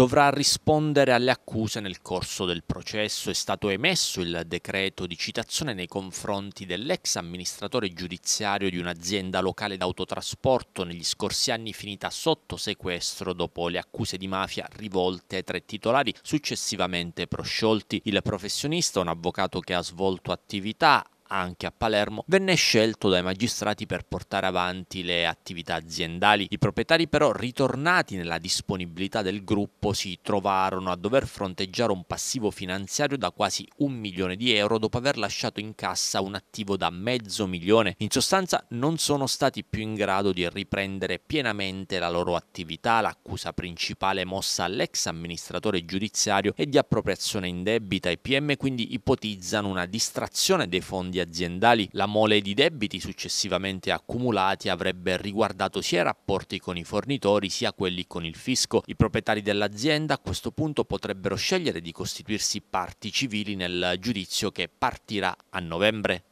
dovrà rispondere alle accuse nel corso del processo. È stato emesso il decreto di citazione nei confronti dell'ex amministratore giudiziario di un'azienda locale d'autotrasporto negli scorsi anni finita sotto sequestro dopo le accuse di mafia rivolte ai tre titolari successivamente prosciolti. Il professionista, un avvocato che ha svolto attività anche a Palermo, venne scelto dai magistrati per portare avanti le attività aziendali. I proprietari però, ritornati nella disponibilità del gruppo, si trovarono a dover fronteggiare un passivo finanziario da quasi un milione di euro dopo aver lasciato in cassa un attivo da mezzo milione. In sostanza non sono stati più in grado di riprendere pienamente la loro attività, l'accusa principale mossa all'ex amministratore giudiziario è di appropriazione in debita. I PM quindi ipotizzano una distrazione dei fondi aziendali, la mole di debiti successivamente accumulati avrebbe riguardato sia i rapporti con i fornitori sia quelli con il fisco. I proprietari dell'azienda a questo punto potrebbero scegliere di costituirsi parti civili nel giudizio che partirà a novembre.